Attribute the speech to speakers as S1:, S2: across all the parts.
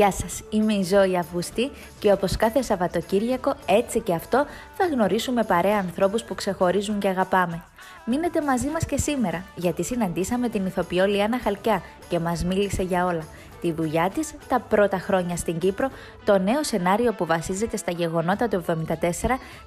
S1: Γεια σας, είμαι η Ζώη Αυγουστή και όπως κάθε Σαββατοκύριακο έτσι και αυτό θα γνωρίσουμε παρέα ανθρώπους που ξεχωρίζουν και αγαπάμε. Μείνετε μαζί μας και σήμερα γιατί συναντήσαμε την ηθοποιό Λιάννα Χαλκιά και μας μίλησε για όλα. Τη δουλειά της, τα πρώτα χρόνια στην Κύπρο, το νέο σενάριο που βασίζεται στα γεγονότα του 1974,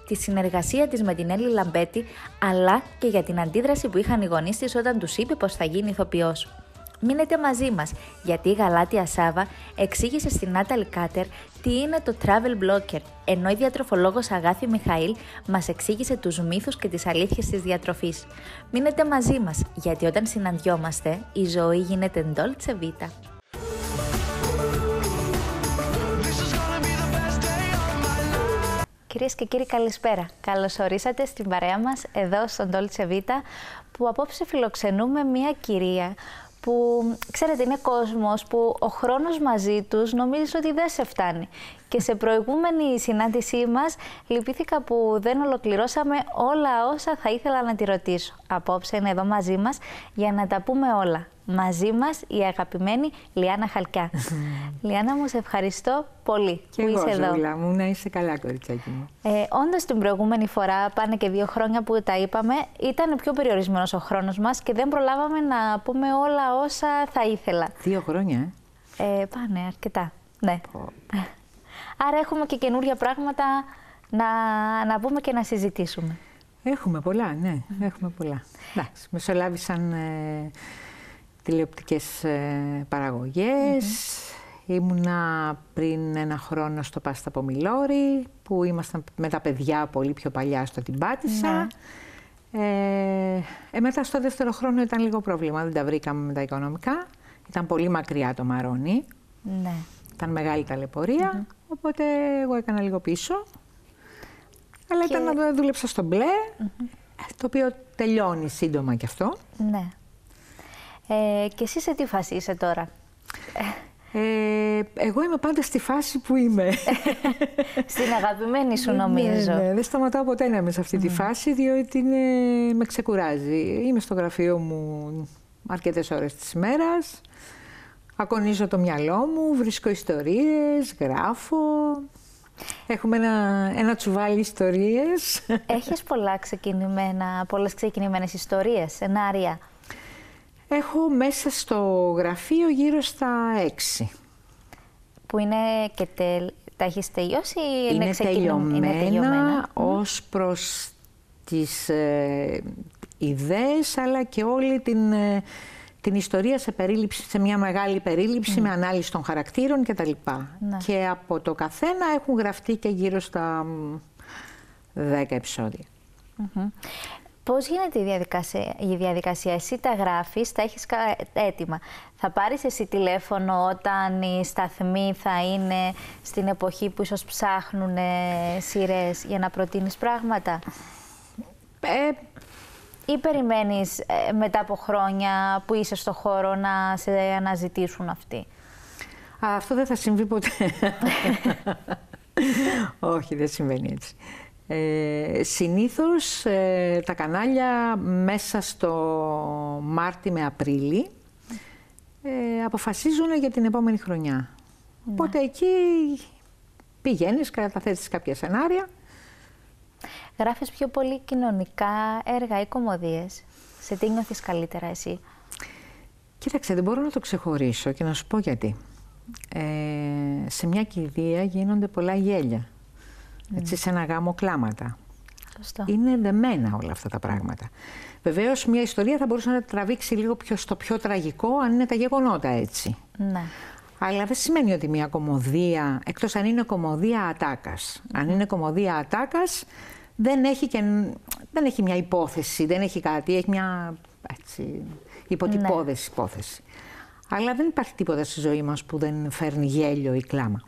S1: τη συνεργασία της με την Έλλη Λαμπέτη, αλλά και για την αντίδραση που είχαν οι γονείς της όταν τους είπε πως θα γίνει ηθοποιός μείνετε μαζί μας, γιατί η Γαλάτια Σάβα εξήγησε στην Νάταλ Κάτερ τι είναι το travel blocker, ενώ η διατροφολόγος Αγάθη Μιχαήλ μας εξήγησε τους μύθους και τις αλήθειες της διατροφής. Μείνετε μαζί μας, γιατί όταν συναντιόμαστε, η ζωή γίνεται ντόλτσε βίτα. Κυρίες και κύριοι, καλησπέρα. Καλώς ορίσατε στην παρέα μας εδώ στον Dolce που απόψε φιλοξενούμε μία κυρία που ξέρετε είναι κόσμος που ο χρόνος μαζί τους νομίζεις ότι δεν σε φτάνει και σε προηγούμενη συνάντησή μας λυπήθηκα που δεν ολοκληρώσαμε όλα όσα θα ήθελα να τη ρωτήσω. Απόψε είναι εδώ μαζί μας για να τα πούμε όλα. Μαζί μας η αγαπημένη Λιάννα Χαλκιά. Λιάννα μου, σε ευχαριστώ πολύ που είσαι εδώ. Και
S2: μου, να είσαι καλά κοριτσάκι μου.
S1: Ε, όντως την προηγούμενη φορά, πάνε και δύο χρόνια που τα είπαμε, ήταν πιο περιορισμένος ο χρόνος μας και δεν προλάβαμε να πούμε όλα όσα θα ήθελα.
S2: Δύο χρόνια,
S1: ε. ε πάνε αρκετά, ναι. Άρα έχουμε και καινούργια πράγματα να, να πούμε και να συζητήσουμε.
S2: Έχουμε πολλά, ναι. Έχουμε πολλά. Εντάξει, μεσολάβησαν ε, τηλεοπτικές ε, παραγωγές. Ήμουνα πριν ένα χρόνο στο Πάστα Πομιλόρι, που ήμασταν με τα παιδιά πολύ πιο παλιά στο την Πάτησα. Ναι. Ε, ε, μετά στο δεύτερο χρόνο ήταν λίγο πρόβλημα, δεν τα βρήκαμε με τα οικονομικά. Ήταν πολύ μακριά το Μαρόνι. Ναι. Ήταν μεγάλη ταλαιπωρία, οπότε εγώ έκανα λίγο πίσω. Αλλά ήταν να δούλεψα στο μπλε, το οποίο τελειώνει σύντομα κι αυτό. Ναι.
S1: Ε, και εσύ σε τι φάση είσαι τώρα. Ε, εγώ είμαι πάντα στη
S2: φάση που είμαι.
S1: Στην αγαπημένη
S2: σου ναι, νομίζω. Ναι, ναι, Δεν σταματάω ποτέ να είμαι σε αυτή τη φάση, διότι είναι, με ξεκουράζει. Είμαι στο γραφείο μου αρκετές ώρες της ημέρας. Ακονίζω το μυαλό μου, βρίσκω ιστορίες, γράφω. Έχουμε ένα, ένα τσουβάλι ιστορίες. Έχεις
S1: πολλά ξεκινημένα, πολλές ξεκινημένες ιστορίες, σενάρια.
S2: Έχω μέσα στο γραφείο γύρω στα έξι. Που είναι
S1: και τελ... τα έχεις τελειώσει ή είναι, είναι, είναι τελειωμένα
S2: ως προς τις ε, ιδέες αλλά και όλη την... Ε, την ιστορία σε, περίληψη, σε μια μεγάλη περίληψη με ανάλυση των χαρακτήρων κτλ. Και, ναι. και από το καθένα έχουν γραφτεί και γύρω στα 10 επεισόδια.
S1: Mm Πώς γίνεται η διαδικασία, η διαδικασία, εσύ τα γράφεις, τα έχεις έτοιμα. Θα πάρεις εσύ τηλέφωνο όταν οι σταθμοί θα είναι στην εποχή που ίσως ψάχνουν σειρές για να προτείνεις πράγματα. Ε, ή περιμένεις ε, μετά από χρόνια που είσαι στο χώρο να σε αναζητήσουν αυτοί. αυτό δεν θα συμβεί ποτέ.
S2: Όχι, δεν συμβαίνει έτσι. Ε, συνήθως ε, τα κανάλια μέσα στο Μάρτι με Απρίλη ε, αποφασίζουν για την επόμενη χρονιά. Ναι. Οπότε εκεί πηγαίνεις, καταθέτεις κάποια σενάρια γράφεις πιο
S1: πολύ κοινωνικά έργα ή κομμωδίες. Σε τι νιώθεις καλύτερα εσύ.
S2: Κοίταξε, δεν μπορώ να το ξεχωρίσω και να σου πω γιατί. Ε, σε μια κηδεία γίνονται πολλά γέλια. Έτσι, σε ένα γάμο κλάματα. Είναι δεμένα όλα αυτά τα πράγματα. Βεβαίως, μια ιστορία θα μπορούσε να τραβήξει λίγο πιο στο πιο τραγικό, αν είναι τα γεγονότα έτσι. Ναι. Αλλά δεν σημαίνει ότι μια κομμωδία, εκτός αν είναι κομμωδία ατάκας. Αν είναι κομμωδία ατάκας, δεν έχει, και, δεν έχει μια υπόθεση, δεν έχει κάτι, έχει μια έτσι, υποτυπώδες ναι. υπόθεση. Αλλά δεν υπάρχει τίποτα στη ζωή μας που δεν φέρνει γέλιο ή κλάμα.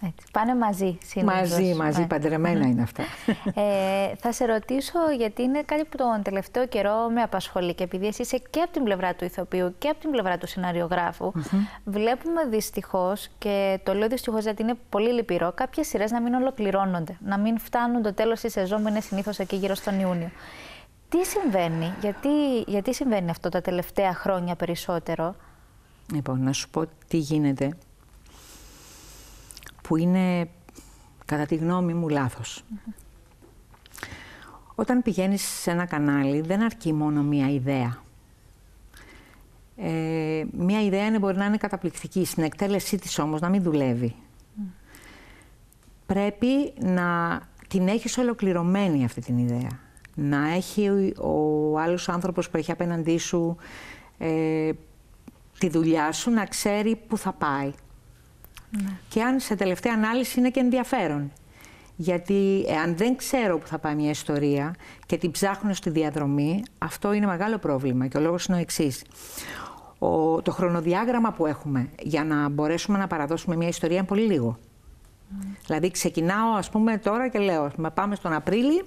S1: Έτσι, πάνε μαζί συνήθως. Μαζί, μαζί, παντρεμένα είναι αυτά. Ε, θα σε ρωτήσω γιατί είναι κάτι που τον τελευταίο καιρό με απασχολεί και επειδή εσύ είσαι και από την πλευρά του ηθοποιού και από την πλευρά του σεναριογράφου, βλέπουμε δυστυχώς, και το λέω δυστυχώς γιατί είναι πολύ λυπηρό, κάποιες σειρές να μην ολοκληρώνονται, να μην φτάνουν το τέλος της σεζόν που είναι συνήθως εκεί γύρω στον Ιούνιο. Τι συμβαίνει, γιατί, γιατί συμβαίνει αυτό τα τελευταία χρόνια περισσότερο.
S2: Λοιπόν, να σου πω τι γίνεται που είναι κατά τη γνώμη μου λάθος. Mm-hmm. Όταν πηγαίνεις σε ένα κανάλι δεν αρκεί μόνο μία ιδέα. Ε, μία ιδέα μπορεί να είναι καταπληκτική, στην εκτέλεσή της όμως να μην δουλεύει. Mm. Πρέπει να την έχεις ολοκληρωμένη αυτή την ιδέα. Να έχει ο άλλος άνθρωπος που έχει απέναντί σου ε, τη δουλειά σου, να ξέρει πού θα πάει. Ναι. Και αν σε τελευταία ανάλυση είναι και ενδιαφέρον. Γιατί ε, αν δεν ξέρω που θα πάει μια ιστορία και την ψάχνω στη διαδρομή, αυτό είναι μεγάλο πρόβλημα. Και ο λόγος είναι ο εξής. Το χρονοδιάγραμμα που έχουμε για να μπορέσουμε να παραδώσουμε μια ιστορία είναι πολύ λίγο. Mm. Δηλαδή ξεκινάω ας πούμε τώρα και λέω, πούμε, πάμε στον Απρίλιο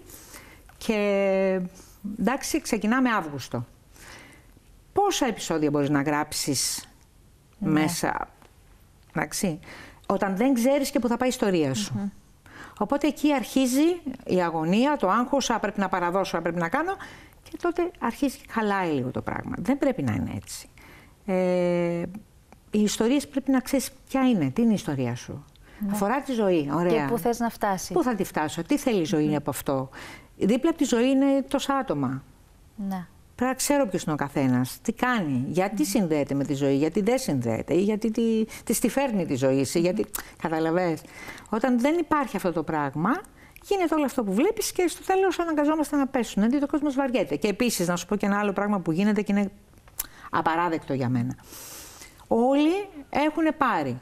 S2: και εντάξει ξεκινάμε Αύγουστο. Πόσα επεισόδια μπορείς να γράψεις ναι. μέσα Εντάξει. Όταν δεν ξέρεις και που θα πάει η ιστορία σου. Οπότε εκεί αρχίζει η αγωνία, το άγχος, αν πρέπει να παραδώσω, αν πρέπει να κάνω και τότε αρχίζει και χαλάει λίγο το πράγμα. Δεν πρέπει να είναι έτσι. Ε, οι ιστορίες πρέπει να ξέρεις ποια είναι, τι είναι η ιστορία σου. Ναι. Αφορά τη ζωή, ωραία. Και πού θες να φτάσεις. Πού θα τη φτάσω, τι θέλει η ζωή από αυτό. Δίπλα από τη ζωή είναι τόσα άτομα. Ναι. Πρέπει να ξέρω ποιος είναι ο καθένας, τι κάνει, γιατί συνδέεται με τη ζωή, γιατί δεν συνδέεται, ή γιατί τη, της, τη φέρνει τη ζωή σου, γιατί. Καταλαβέ. Όταν δεν υπάρχει αυτό το πράγμα, γίνεται όλο αυτό που βλέπεις και στο τέλος αναγκαζόμαστε να πέσουν. Γιατί το κόσμος βαριέται. Και επίσης, να σου πω και ένα άλλο πράγμα που γίνεται και είναι απαράδεκτο για μένα. Όλοι έχουν πάρει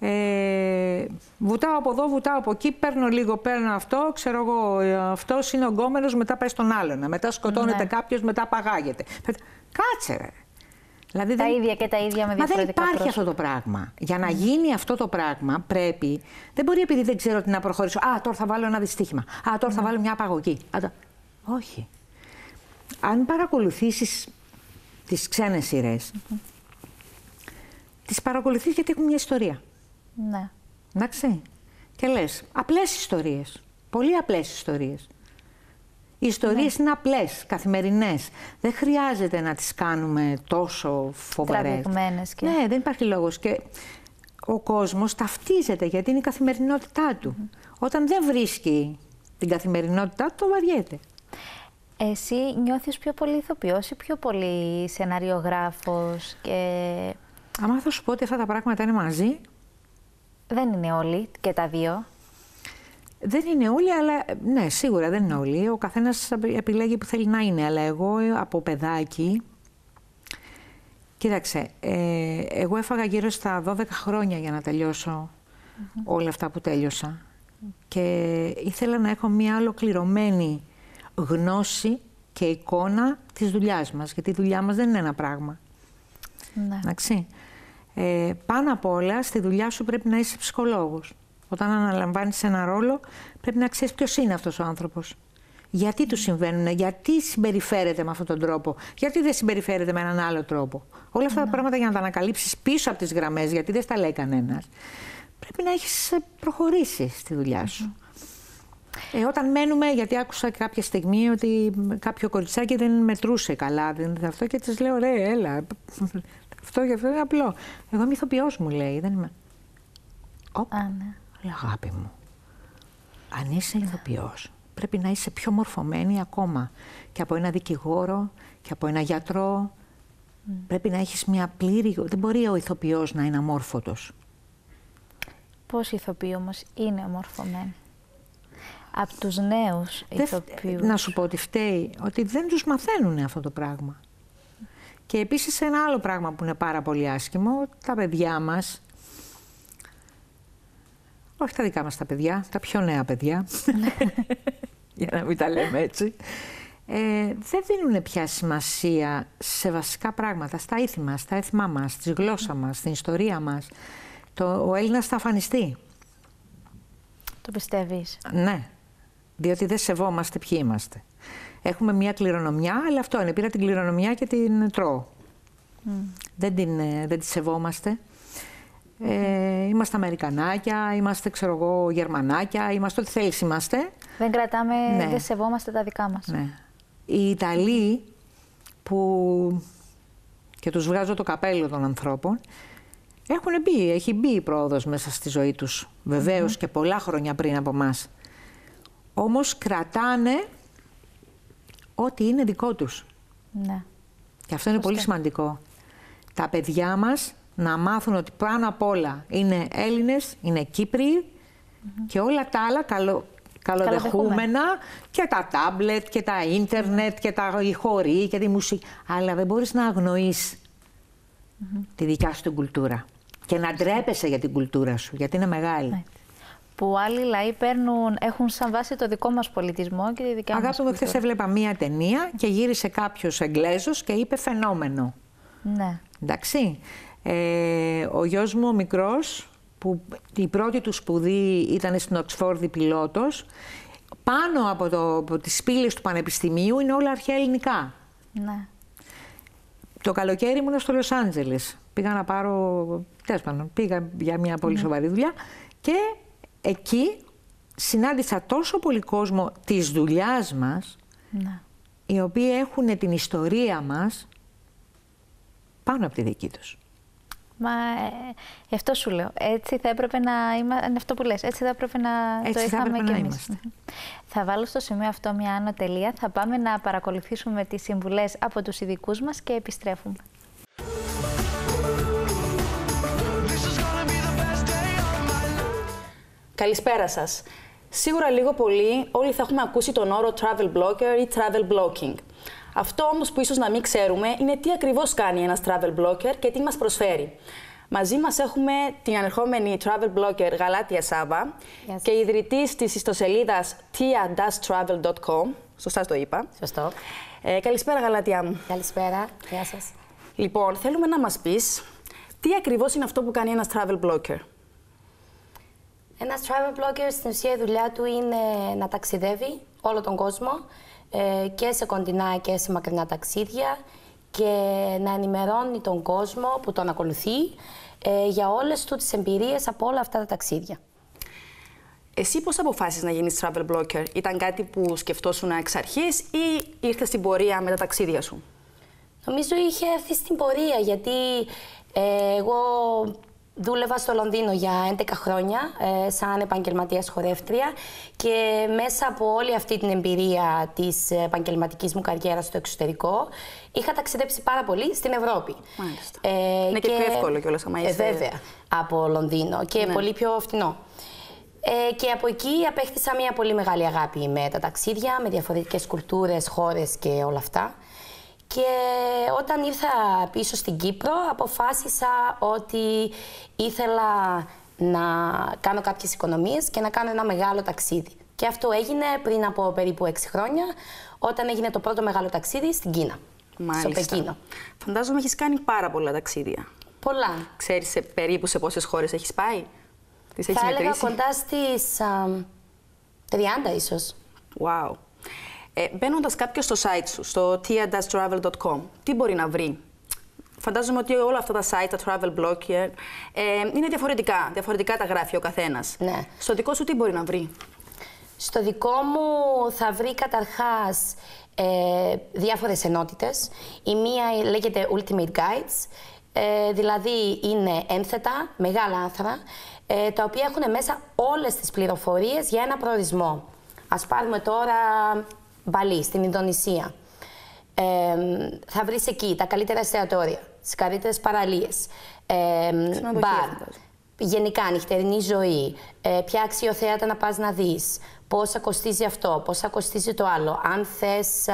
S2: ε, βουτάω από εδώ, βουτάω από εκεί, παίρνω λίγο, παίρνω αυτό, ξέρω εγώ, ε, αυτός είναι ο γκόμενος, μετά πάει στον άλλον, μετά σκοτώνεται ναι. μετά παγάγεται. Κάτσε ρε. Δηλαδή τα δεν...
S1: ίδια και τα ίδια με Μα δεν υπάρχει αυτό
S2: το πράγμα. Για να ναι. γίνει αυτό το πράγμα πρέπει. Δεν μπορεί επειδή δεν ξέρω τι να προχωρήσω. Α, τώρα θα βάλω ένα δυστύχημα. Α, τώρα θα ναι. βάλω μια απαγωγή. Α, Όχι. Αν παρακολουθήσεις τις ξένες σειρές, τις παρακολουθείς γιατί έχουν μια ιστορία. Ναι. Εντάξει. Και λες, απλές ιστορίες. Πολύ απλές ιστορίες. Οι ιστορίες ναι. είναι απλές, καθημερινές. Δεν χρειάζεται να τις κάνουμε τόσο φοβερές. Και... Ναι, δεν υπάρχει λόγος. Και ο κόσμος ταυτίζεται γιατί είναι η καθημερινότητά του. Όταν δεν βρίσκει την καθημερινότητά του, το βαριέται.
S1: Εσύ νιώθεις πιο πολύ ηθοποιός ή πιο πολύ σεναριογράφος
S2: και... Άμα θα σου πω ότι αυτά τα πράγματα είναι μαζί, δεν είναι όλοι και τα δύο. Δεν είναι όλοι, αλλά ναι, σίγουρα δεν είναι όλοι. Ο καθένας επιλέγει που θέλει να είναι. Αλλά εγώ ε, από παιδάκι. Κοίταξε, ε, εγώ έφαγα γύρω στα 12 χρόνια για να τελειώσω όλα αυτά που τέλειωσα. Και ήθελα να έχω μια ολοκληρωμένη γνώση και εικόνα της δουλειάς μας. Γιατί η δουλειά μας δεν είναι ένα πράγμα. Ναι. Εντάξει. Ε, πάνω απ' όλα, στη δουλειά σου πρέπει να είσαι ψυχολόγος. Όταν αναλαμβάνεις ένα ρόλο, πρέπει να ξέρεις ποιος είναι αυτός ο άνθρωπος. Γιατί του συμβαίνουν, γιατί συμπεριφέρεται με αυτόν τον τρόπο, γιατί δεν συμπεριφέρεται με έναν άλλο τρόπο. Όλα αυτά τα ναι. πράγματα για να τα ανακαλύψεις πίσω από τις γραμμές, γιατί δεν τα λέει κανένας, πρέπει να έχεις ε, προχωρήσει στη δουλειά σου. Ε, όταν μένουμε, γιατί άκουσα κάποια στιγμή ότι κάποιο κοριτσάκι δεν μετρούσε καλά, δεν αυτό και της λέω ρε, έλα. Αυτό γι' αυτό είναι απλό. Εγώ είμαι ηθοποιός, μου λέει. Δεν είμαι. Οπ. Α, ναι. αγάπη μου. Αν είσαι ναι. πρέπει να είσαι πιο μορφωμένη ακόμα και από ένα δικηγόρο και από ένα γιατρό. Πρέπει να έχεις μια πλήρη... Δεν μπορεί ο ηθοποιός να είναι αμόρφωτος.
S1: Πώς οι ηθοποιοί όμως είναι αμορφωμένοι. Από τους νέους ηθοποιούς. να σου
S2: πω ότι φταίει, ότι δεν τους μαθαίνουν αυτό το πράγμα. Και επίσης ένα άλλο πράγμα που είναι πάρα πολύ άσχημο, τα παιδιά μας, όχι τα δικά μας τα παιδιά, τα πιο νέα παιδιά, για να μην τα λέμε έτσι, ε, δεν δίνουν πια σημασία σε βασικά πράγματα, στα ήθη μας, στα έθιμά μας, στη γλώσσα μας, στην ιστορία μας. Το, ο Έλληνας θα αφανιστεί.
S1: Το πιστεύεις.
S2: Ναι, διότι δεν σεβόμαστε ποιοι είμαστε. Έχουμε μια κληρονομιά, αλλά αυτό είναι. Πήρα την κληρονομιά και την τρώω. Δεν, την, ε, δεν τη σεβόμαστε. Ε, είμαστε Αμερικανάκια, είμαστε ξέρω εγώ Γερμανάκια, είμαστε ό,τι θέλεις είμαστε. Δεν κρατάμε, ναι. δεν
S1: σεβόμαστε τα
S2: δικά μας. Ναι. Οι Ιταλοί που και τους βγάζω το καπέλο των ανθρώπων, έχουν μπει, έχει μπει η πρόοδος μέσα στη ζωή τους, βεβαίως και πολλά χρόνια πριν από μας. Όμως κρατάνε ότι είναι δικό τους. Ναι. Και αυτό είναι πολύ σημαντικό. Τα παιδιά μας να μάθουν ότι πάνω απ' όλα είναι Έλληνες, είναι Κύπροι και όλα τα άλλα καλο, καλοδεχούμενα και τα τάμπλετ και τα ίντερνετ ναι. και τα χωρί και τη μουσική. Αλλά δεν μπορείς να αγνοείς τη δικιά σου την κουλτούρα και να ντρέπεσαι για την κουλτούρα σου γιατί είναι μεγάλη
S1: που άλλοι λαοί παίρνουν, έχουν σαν βάση το δικό μας πολιτισμό και τη δικιά Αγάπη μας Αγάπη μου, χθες
S2: έβλεπα μία ταινία και γύρισε κάποιος Εγγλέζος και είπε φαινόμενο. Ναι. Εντάξει. Ε, ο γιος μου ο μικρός, που η πρώτη του σπουδή ήταν στην Οξφόρδη πιλότος, πάνω από, το, από τις πύλες του Πανεπιστημίου είναι όλα αρχαία ελληνικά. Ναι. Το καλοκαίρι ήμουν στο Λος Άντζελες. Πήγα να πάρω, τέλος πήγα για μια πολύ ναι. σοβαρή δουλειά και εκεί συνάντησα τόσο πολύ κόσμο της δουλειάς μας, ναι. οι οποίοι έχουν την ιστορία μας πάνω από τη δική τους.
S1: Μα ε, αυτό σου λέω. Έτσι θα έπρεπε να είμαστε. αυτό που λες. Έτσι θα έπρεπε να το είχαμε κι εμεί. Θα βάλω στο σημείο αυτό μια άνω Θα πάμε να παρακολουθήσουμε τις συμβουλές από τους ειδικούς μας και επιστρέφουμε.
S3: Καλησπέρα σας. Σίγουρα λίγο πολύ όλοι θα έχουμε ακούσει τον όρο travel blocker ή travel blocking. Αυτό όμως που ίσως να μην ξέρουμε είναι τι ακριβώς κάνει ένας travel blocker και τι μας προσφέρει. Μαζί μας έχουμε την ανερχόμενη travel blocker Γαλάτια Σάβα yes. και ιδρυτής της ιστοσελίδας tia-travel.com. Σωστά το είπα. Σωστό. Ε, καλησπέρα, Γαλάτια μου. Καλησπέρα. Γεια σας. Λοιπόν, θέλουμε να μας πεις τι ακριβώς είναι αυτό που κάνει ένας travel blocker.
S4: Ένας travel blogger στην ουσία η δουλειά του είναι να ταξιδεύει όλο τον κόσμο ε, και σε κοντινά και σε μακρινά ταξίδια και να ενημερώνει τον κόσμο που τον ακολουθεί ε, για όλες του τις εμπειρίες από όλα αυτά τα ταξίδια.
S3: Εσύ πώς αποφάσισες να γίνεις travel blogger, ήταν κάτι που σκεφτόσουν εξ αρχής ή ήρθες στην πορεία με τα ταξίδια σου.
S4: Νομίζω είχε έρθει στην πορεία γιατί ε, εγώ Δούλευα στο Λονδίνο για 11 χρόνια ε, σαν επαγγελματίας χορεύτρια και μέσα από όλη αυτή την εμπειρία της επαγγελματικής μου καριέρας στο εξωτερικό είχα ταξιδέψει πάρα πολύ στην Ευρώπη. Μάλιστα. Ε, Είναι και, και πιο εύκολο κιόλας άμα ε, είσαι... Ε, βέβαια, από Λονδίνο και ναι. πολύ πιο φτηνό. Ε, και από εκεί απέκτησα μια πολύ μεγάλη αγάπη με τα ταξίδια, με διαφορετικές κουλτούρες, χώρες και όλα αυτά. Και όταν ήρθα πίσω στην Κύπρο, αποφάσισα ότι ήθελα να κάνω κάποιες οικονομίες και να κάνω ένα μεγάλο ταξίδι. Και αυτό έγινε πριν από περίπου 6 χρόνια,
S3: όταν έγινε το πρώτο μεγάλο ταξίδι στην Κίνα. Μάλιστα. Στο Πεκίνο. Φαντάζομαι έχεις κάνει πάρα πολλά ταξίδια. Πολλά. Ξέρεις περίπου σε πόσες χώρες έχεις πάει, τις έχεις Θα μετρήσει. κοντά στις 30 ίσως. Wow. Ε, Μπαίνοντας κάποιος στο site σου, στο tia-travel.com, τι μπορεί να βρει. Φαντάζομαι ότι όλα αυτά τα site, τα travel blog, ε, ε, είναι διαφορετικά. Διαφορετικά τα γράφει ο καθένας. Ναι. Στο δικό σου, τι μπορεί να βρει.
S4: Στο δικό μου θα βρει καταρχάς ε, διάφορες ενότητες. Η μία λέγεται Ultimate Guides, ε, δηλαδή είναι ένθετα, μεγάλα άνθρα, τα οποία έχουν μέσα όλες τις πληροφορίες για ένα προορισμό. Ας πάρουμε τώρα Μπαλί, στην Ινδονησία. θα βρεις εκεί τα καλύτερα εστιατόρια, τις καλύτερες παραλίες, ε, μπαρ. Γενικά, νυχτερινή ζωή, ε, ποια αξιοθέατα να πας να δεις, πόσα κοστίζει αυτό, πόσα κοστίζει το άλλο, αν θες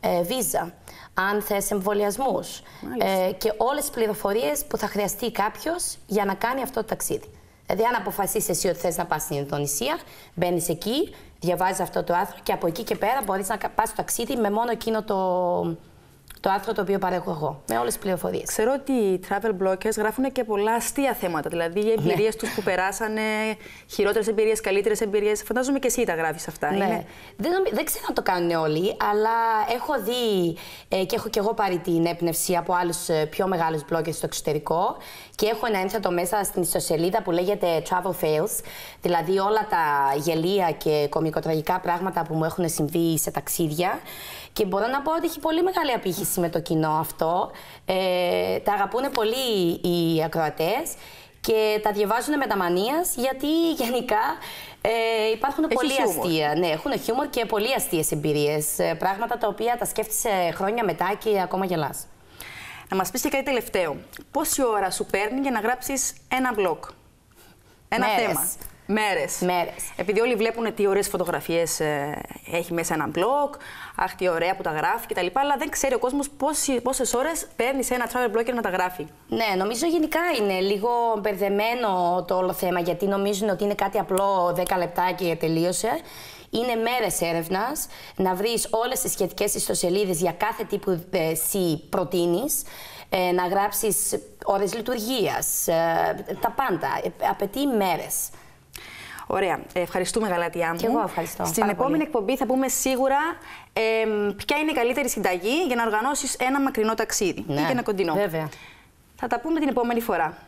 S4: ε, βίζα, αν θες εμβολιασμούς ε, και όλες τις πληροφορίες που θα χρειαστεί κάποιος για να κάνει αυτό το ταξίδι. Δηλαδή, αν αποφασίσεις εσύ ότι θες να πας στην Ινδονησία, μπαίνεις εκεί, διαβάζεις αυτό το άρθρο και από εκεί και πέρα μπορείς να
S3: πας στο ταξίδι με μόνο εκείνο το, το άρθρο το οποίο παρέχω εγώ, με όλες τις πληροφορίες. Ξέρω ότι οι travel bloggers γράφουν και πολλά αστεία θέματα. Δηλαδή οι εμπειρίε ναι. τους που περάσανε, χειρότερες εμπειρίες, καλύτερες εμπειρίες. Φαντάζομαι και εσύ τα γράφεις αυτά. Ναι. Δεν, δεν ξέρω αν το κάνουν
S4: όλοι, αλλά έχω δει ε, και έχω και εγώ πάρει την έπνευση από άλλους ε, πιο μεγάλους bloggers στο εξωτερικό και έχω ένα ένθετο μέσα στην ιστοσελίδα που λέγεται Travel Fails, δηλαδή όλα τα γελία και κομικοτραγικά πράγματα που μου έχουν συμβεί σε ταξίδια. Και μπορώ να πω ότι έχει πολύ μεγάλη απήχηση με το κοινό αυτό. Ε, τα αγαπούν πολύ οι ακροατές και τα διαβάζουν με τα μανίας, γιατί γενικά ε, υπάρχουν έχει πολύ αστεία. Ναι, έχουν χιούμορ και πολύ αστείες εμπειρίες.
S3: Ε, πράγματα τα οποία τα σκέφτεσαι χρόνια μετά και ακόμα γελάς. Να μας πεις και κάτι τελευταίο. Πόση ώρα σου παίρνει για να γράψεις ένα blog, ένα θέμα. Μέρες. Μέρες. Επειδή όλοι βλέπουν τι ωραίες φωτογραφίες ε, έχει μέσα ένα blog, αχ, τι ωραία που τα γράφει κτλ. Αλλά δεν ξέρει ο κόσμος πόσες ώρες παίρνει σε ένα travel blogger να τα γράφει.
S4: Ναι, νομίζω γενικά είναι λίγο μπερδεμένο το όλο θέμα γιατί νομίζουν ότι είναι κάτι απλό 10 λεπτά και τελείωσε. Είναι μέρες έρευνας να βρεις όλες τις σχετικές ιστοσελίδες για κάθε τι που εσύ προτείνεις, ε, να γράψεις ώρες λειτουργίας, ε, τα πάντα. Απαιτεί μέρες.
S3: Ωραία. Ε, ευχαριστούμε, Γαλατιά μου. Και εγώ ευχαριστώ. Στην επόμενη εκπομπή θα πούμε σίγουρα ποια είναι η καλύτερη συνταγή για να οργανώσεις ένα μακρινό ταξίδι ναι, ή ένα κοντινό. Βέβαια. Θα τα πούμε την επόμενη φορά.